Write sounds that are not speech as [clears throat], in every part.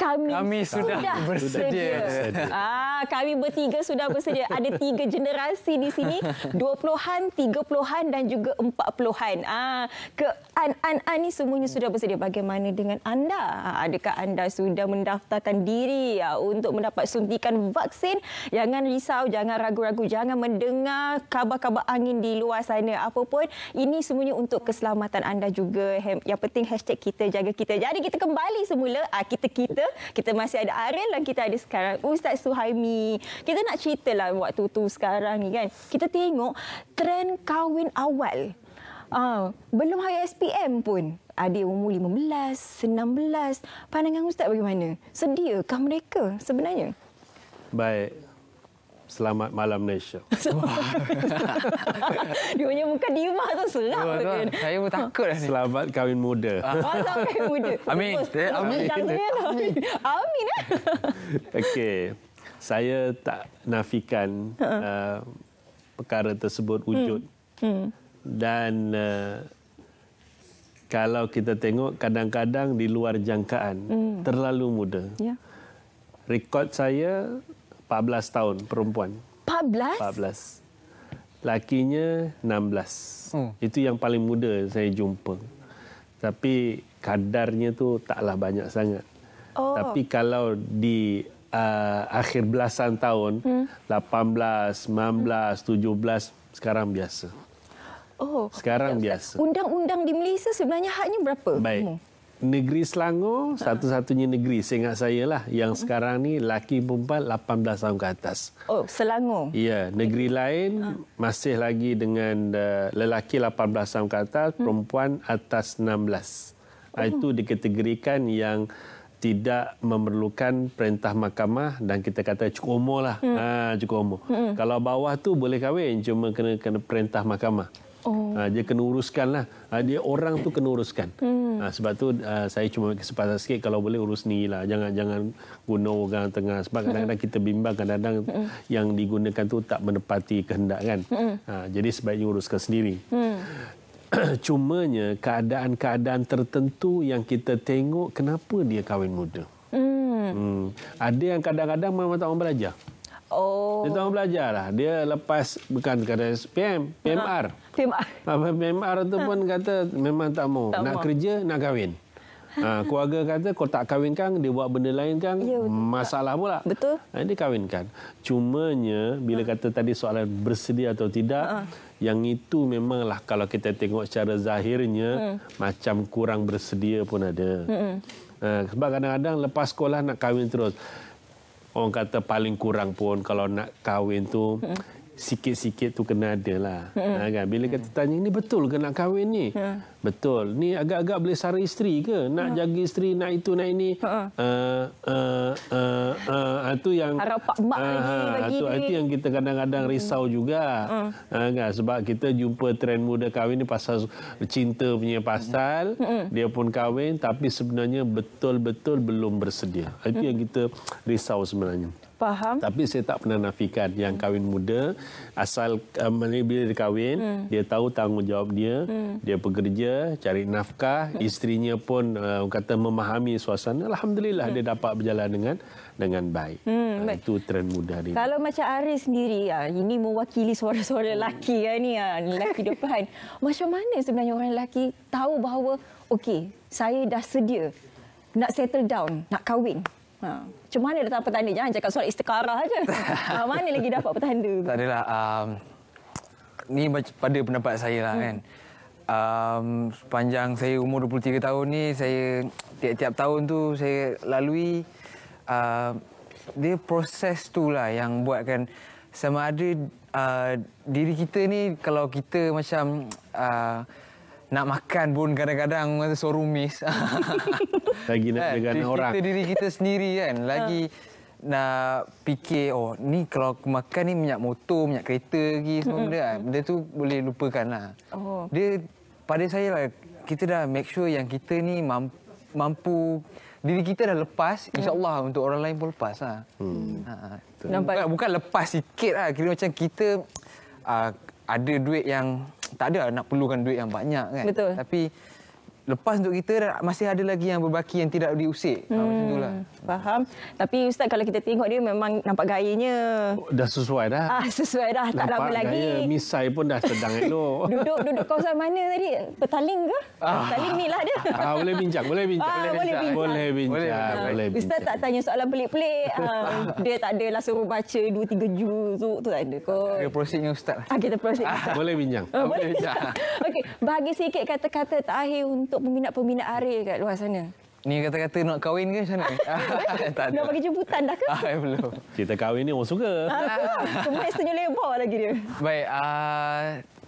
kami, kami sudah, sudah bersedia. bersedia. Ah, kami bertiga sudah bersedia. Ada tiga generasi di sini, 20-an, 30-an dan juga 40-an. Ah, ke An-An-An ini semuanya sudah bersedia. Bagaimana dengan anda? Adakah anda sudah mendaftarkan diri ya, untuk mendapat suntikan vaksin? Jangan risau, jangan ragu-ragu, jangan mendengar kabar-kabar angin di luar sana. apa pun. ini semuanya untuk keselamatan anda juga. Yang penting hashtag kita jaga kita. Jadi kita kembali semula, kita-kita ah, kita masih ada Aril dan kita ada sekarang Ustaz Suhaimi. Kita nak cerita lah waktu tu sekarang ni kan. Kita tengok tren kahwin awal. Uh, belum hari SPM pun. Ada yang umur 15, 16. Pandangan Ustaz bagaimana? Sediakah mereka sebenarnya? Baik. Selamat Malam Malaysia. [laughs] Dia punya muka diva tu serap tu kan. Saya pun takut lah ni. Selamat kahwin muda. Ah, selamat [laughs] eh, Amin. Amin. Amin. Amin. Eh. [laughs] Okey. Saya tak nafikan ha. uh, perkara tersebut wujud. Hmm. Hmm. Dan uh, kalau kita tengok kadang-kadang di luar jangkaan hmm. terlalu muda. Ya. Yeah. Rekod saya 14 tahun perempuan. 14? 14. Lakinya 16. Hmm. Itu yang paling muda saya jumpa. Tapi kadarnya tu taklah banyak sangat. Oh. Tapi kalau di uh, akhir belasan tahun, hmm. 18, 19, 17, sekarang biasa. Oh, sekarang biasa. Ya. biasa. Undang-undang di Malaysia sebenarnya haknya berapa? Baik. Hmm. Negeri Selangor ha. satu-satunya negeri seingat saya lah yang sekarang ni laki perempuan 18 tahun ke atas. Oh, Selangor. Ya, negeri lain ha. masih lagi dengan uh, lelaki 18 tahun ke atas, hmm. perempuan atas 16. Ah, oh. Itu dikategorikan yang tidak memerlukan perintah mahkamah dan kita kata cukup umur lah. Hmm. Ha, cukup umur. Hmm. Kalau bawah tu boleh kahwin cuma kena kena perintah mahkamah. Oh. Ah, dia kena uruskan lah. Ah, dia orang tu kena uruskan. Hmm. Ah, sebab tu saya cuma kesempatan sikit kalau boleh urus ni lah. Jangan jangan guna orang tengah. Sebab kadang-kadang hmm. kita bimbang kadang-kadang hmm. yang digunakan tu tak menepati kehendak kan. Hmm. Jadi sebaiknya uruskan sendiri. Hmm. [clears throat] Cumanya keadaan-keadaan tertentu yang kita tengok kenapa dia kahwin muda. Hmm. Hmm. Ada yang kadang-kadang mama tak mau belajar. Hmm. Oh. Dia tahu belajar lah. Dia lepas bukan kata SPM, PMR. Ah, PMR. Ah, PMR tu pun ah. kata memang tak mau. Tak nak mau. kerja, nak kahwin. Ha, keluarga kata kalau tak kahwinkan, dia buat benda lain kan, ya, masalah pula. Betul. Ha, dia kahwinkan. Cumanya, bila ha. kata tadi soalan bersedia atau tidak, ha. yang itu memanglah kalau kita tengok secara zahirnya, hmm. macam kurang bersedia pun ada. Hmm. Ha, sebab kadang-kadang lepas sekolah nak kahwin terus orang kata paling kurang pun kalau nak kahwin tu hmm sikit-sikit tu kena ada lah. Mm. Ha, kan? Bila mm. kita tanya, ni betul ke nak kahwin ni? Mm. Betul. Ni agak-agak boleh sara isteri ke? Nak mm. jaga isteri, nak itu, nak ini? Itu ha. yang... Harap Pak Mak uh, lagi uh, bagi Itu yang kita kadang-kadang hmm. risau juga. Mm. Ha, kan? Sebab kita jumpa trend muda kahwin ni pasal cinta punya pasal. Mm. Dia pun kahwin tapi sebenarnya betul-betul belum bersedia. Itu mm. yang kita risau sebenarnya. Faham. Tapi saya tak pernah nafikan yang kahwin muda. Asal uh, bila dia kahwin, hmm. dia tahu tanggungjawab dia. Hmm. Dia bekerja, cari nafkah. Hmm. Isterinya pun uh, kata memahami suasana. Alhamdulillah hmm. dia dapat berjalan dengan dengan baik. Hmm, ah, baik. itu trend muda dia. Kalau macam Aris sendiri, ah, ini mewakili suara-suara lelaki. Hmm. Ya, ini, ah, lelaki depan. [laughs] Macam mana sebenarnya orang lelaki tahu bahawa okay, saya dah sedia nak settle down, nak kahwin. Ha. Macam mana dapat petanda? Jangan cakap solat istikarah saja. [laughs] uh, mana lagi dapat petanda? Tak lah Um, ini pada pendapat saya. Lah, hmm. kan. um, sepanjang saya umur 23 tahun ni saya tiap-tiap tahun tu saya lalui... Uh, dia proses tu lah yang buatkan sama ada uh, diri kita ni kalau kita macam... Uh, nak makan pun kadang-kadang so rumis. [laughs] Lagi nak kan, dengan orang. Kita diri kita sendiri kan. [laughs] Lagi nak fikir, oh ni kalau aku makan ni minyak motor, minyak kereta lagi semua benda kan. Benda tu boleh lupakan lah. Oh. Dia, pada saya lah, kita dah make sure yang kita ni mampu, mampu diri kita dah lepas, mm. insyaAllah hmm. untuk orang lain pun lepas lah. Hmm. Ha, ha. bukan, bukan lepas sikit lah. Kira macam kita uh, ada duit yang tak ada nak perlukan duit yang banyak kan. Betul. Tapi lepas untuk kita masih ada lagi yang berbaki yang tidak diusik. Ha, hmm. Ha, Faham. Tapi Ustaz kalau kita tengok dia memang nampak gayanya. Oh, dah sesuai dah. Ah, sesuai dah. Nampak tak lama lagi. Gaya misai pun dah sedang elok. [laughs] duduk duduk kawasan mana tadi? Petaling ke? Ah. Petaling ni lah dia. [laughs] Ah, boleh bincang. Boleh bincang. Ah, boleh, bincang. Boleh, bincang. Boleh, bincang. Ah, boleh bincang. Ustaz tak tanya soalan pelik-pelik. Um, dia tak adalah suruh baca dua tiga juzuk. Tu tak ada kot. Kita proceed dengan Ustaz. Ah, kita proceed. Ah, boleh bincang. Ah, boleh bincang. [laughs] Okey. Bagi sikit kata-kata terakhir untuk untuk peminat-peminat Arif kat luar sana? Ni kata-kata nak kahwin ke sana? [laughs] [laughs] tak ada. Nak bagi jemputan dah ke? Ah, [laughs] belum. Cerita kahwin ni orang suka. Ah, semua ah, senyum lebar lagi dia. Baik. Ah,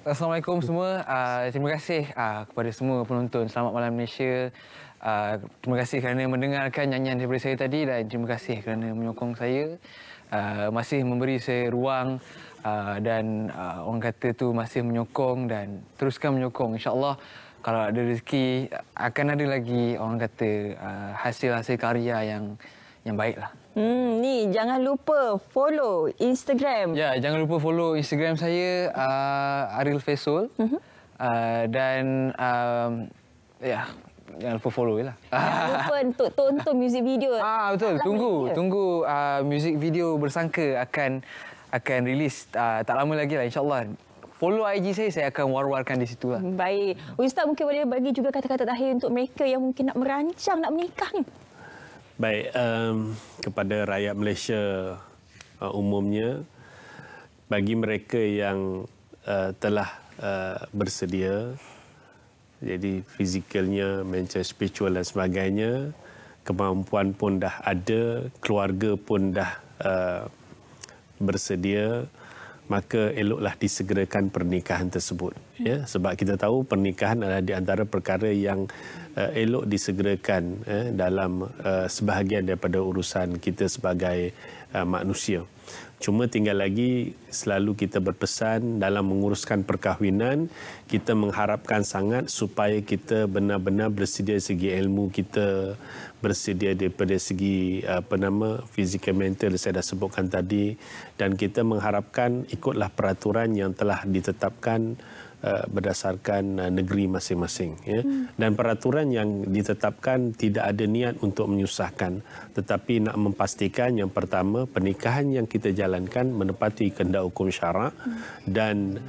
Assalamualaikum semua. Ah, terima kasih kepada semua penonton. Selamat malam Malaysia. terima kasih kerana mendengarkan nyanyian daripada saya tadi dan terima kasih kerana menyokong saya. masih memberi saya ruang dan orang kata tu masih menyokong dan teruskan menyokong. InsyaAllah. Allah kalau ada rezeki akan ada lagi orang kata uh, hasil-hasil karya yang yang baiklah. Hmm ni jangan lupa follow Instagram. Ya, jangan lupa follow Instagram saya uh, Aril Faisal. Mhm. Uh, dan um, ya yeah, jangan lupa follow lah. Jangan [laughs] lupa untuk tonton music video. Ah betul, Alam tunggu video. tunggu uh, music video bersangka akan akan rilis uh, tak lama lagi lah insyaAllah follow IG saya, saya akan war-warkan di situ. Lah. Hmm, baik. Ustaz mungkin boleh bagi juga kata-kata terakhir untuk mereka yang mungkin nak merancang, nak menikah ni. Baik. Um, kepada rakyat Malaysia uh, umumnya, bagi mereka yang uh, telah uh, bersedia, jadi fizikalnya, mental, spiritual dan sebagainya, kemampuan pun dah ada, keluarga pun dah uh, bersedia, maka eloklah disegerakan pernikahan tersebut ya sebab kita tahu pernikahan adalah di antara perkara yang uh, elok disegerakan eh, dalam uh, sebahagian daripada urusan kita sebagai uh, manusia. Cuma tinggal lagi selalu kita berpesan dalam menguruskan perkahwinan kita mengharapkan sangat supaya kita benar-benar bersedia segi ilmu kita bersedia daripada segi apa nama fizikal mental saya dah sebutkan tadi dan kita mengharapkan ikutlah peraturan yang telah ditetapkan Eh, berdasarkan uh, negeri masing-masing. Ya. Hmm. Dan peraturan yang ditetapkan tidak ada niat untuk menyusahkan. Tetapi nak memastikan yang pertama, pernikahan yang kita jalankan menepati kendak hukum syarak hmm. dan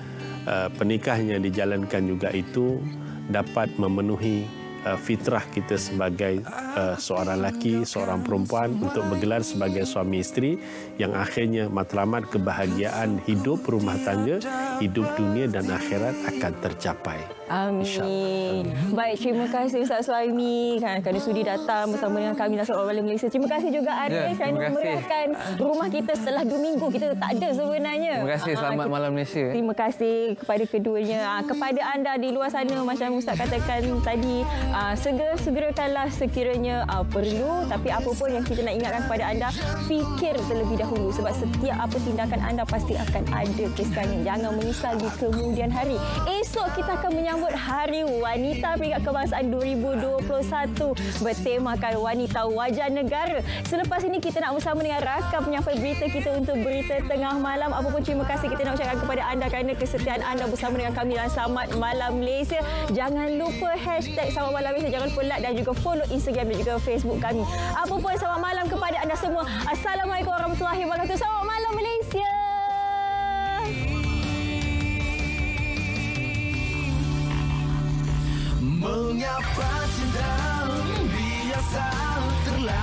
uh, pernikahan yang dijalankan juga itu dapat memenuhi uh, fitrah kita sebagai uh, seorang lelaki, seorang perempuan untuk bergelar sebagai suami isteri yang akhirnya matlamat kebahagiaan hidup rumah tangga, hidup dunia dan akhirat akan tercapai. Amin. Amin. Baik, terima kasih Ustaz Suhaimi kan, kerana sudi datang bersama dengan kami dan seorang balai Malaysia. Terima kasih juga Arif ya, kerana kasih. rumah kita setelah dua minggu. Kita tak ada sebenarnya. Terima kasih. Ah, Selamat malam Malaysia. Terima kasih kepada keduanya. Ah, kepada anda di luar sana, macam Ustaz katakan tadi, uh, segera-segerakanlah sekiranya uh, perlu tapi apa pun yang kita nak ingatkan kepada anda fikir terlebih dahulu sebab setiap apa tindakan anda pasti akan ada kesannya jangan menyesal di kemudian hari esok kita akan menyambut Hari Wanita Peringkat Kebangsaan 2021 bertemakan Wanita Wajah Negara selepas ini kita nak bersama dengan rakan penyampai berita kita untuk berita tengah malam apa pun terima kasih kita nak ucapkan kepada anda kerana kesetiaan anda bersama dengan kami dan selamat malam Malaysia jangan lupa hashtag sama malam malam ni jangan lupa like dan juga follow Instagram dan juga Facebook kami. Apa pun selamat malam kepada anda semua. Assalamualaikum warahmatullahi wabarakatuh. Selamat malam Malaysia. Mengapa cinta biasa terlalu